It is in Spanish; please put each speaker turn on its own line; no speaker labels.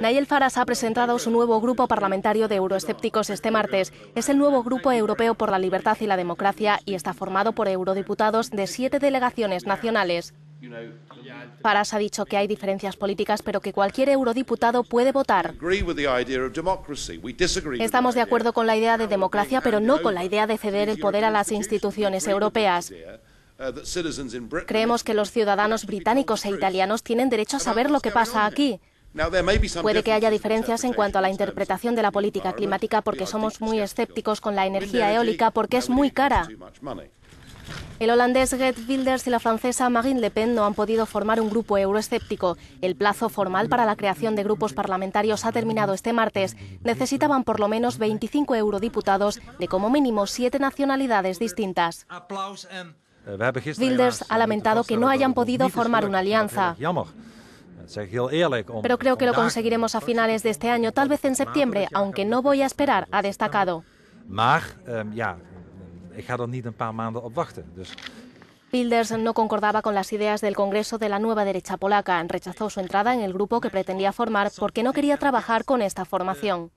Nayel Faras ha presentado su nuevo grupo parlamentario de euroescépticos este martes. Es el nuevo Grupo Europeo por la Libertad y la Democracia y está formado por eurodiputados de siete delegaciones nacionales. Faras ha dicho que hay diferencias políticas, pero que cualquier eurodiputado puede votar. Estamos de acuerdo con la idea de democracia, pero no con la idea de ceder el poder a las instituciones europeas. Creemos que los ciudadanos británicos e italianos tienen derecho a saber lo que pasa aquí. Puede que haya diferencias en cuanto a la interpretación de la política climática porque somos muy escépticos con la energía eólica porque es muy cara. El holandés Get Wilders y la francesa Marine Le Pen no han podido formar un grupo euroescéptico. El plazo formal para la creación de grupos parlamentarios ha terminado este martes. Necesitaban por lo menos 25 eurodiputados de como mínimo siete nacionalidades distintas. Wilders ha lamentado que no hayan podido formar una alianza. Pero creo que lo conseguiremos a finales de este año, tal vez en septiembre, aunque no voy a esperar, ha destacado. Bilders ehm, er no concordaba con las ideas del Congreso de la nueva derecha polaca. Rechazó su entrada en el grupo que pretendía formar porque no quería trabajar con esta formación.